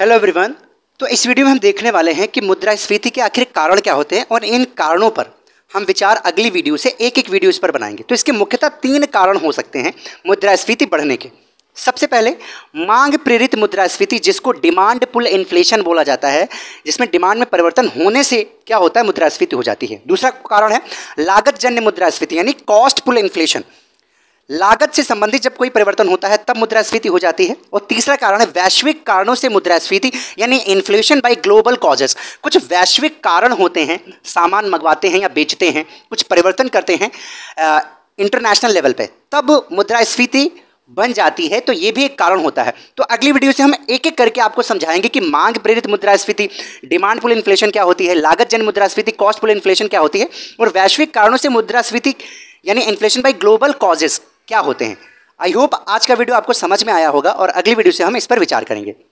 hello everyone तो इस video में हम देखने वाले हैं कि मुद्रास्फीति के आखिर कारण क्या होते हैं और इन कारणों पर हम विचार अगली वीडियो से एक एक वीडियो इस पर बनाएंगे तो इसके मुख्यतः तीन कारण हो सकते हैं मुद्रास्फीति बढ़ने के सबसे पहले मांग प्रेरित मुद्रास्फीति जिसको डिमांड पुल इन्फ्लेशन बोला जाता है जिसमें डिमांड में परिवर्तन होने से क्या होता है मुद्रास्फीति हो जाती है दूसरा कारण है लागत जन्य मुद्रास्फीति यानी कॉस्ट पुल इन्फ्लेशन लागत से संबंधित जब कोई परिवर्तन होता है तब मुद्रास्फीति हो जाती है और तीसरा कारण है वैश्विक कारणों से मुद्रास्फीति यानी इन्फ्लेशन बाय ग्लोबल कॉजेस कुछ वैश्विक कारण होते हैं सामान मंगवाते हैं या बेचते हैं कुछ परिवर्तन करते हैं इंटरनेशनल लेवल पे तब मुद्रास्फीति बन जाती है तो ये भी एक कारण होता है तो अगली वीडियो से हम एक एक करके आपको समझाएंगे कि मांग प्रेरित मुद्रास्फीति डिमांड पुल इन्फ्लेशन क्या होती है लागत जन मुद्रास्फीति कॉस्ट पुल इन्फ्लेशन क्या होती है और वैश्विक कारणों से मुद्रास्फीति यानी इन्फ्लेशन बाय ग्लोबल कॉजेज़ क्या होते हैं आई होप आज का वीडियो आपको समझ में आया होगा और अगली वीडियो से हम इस पर विचार करेंगे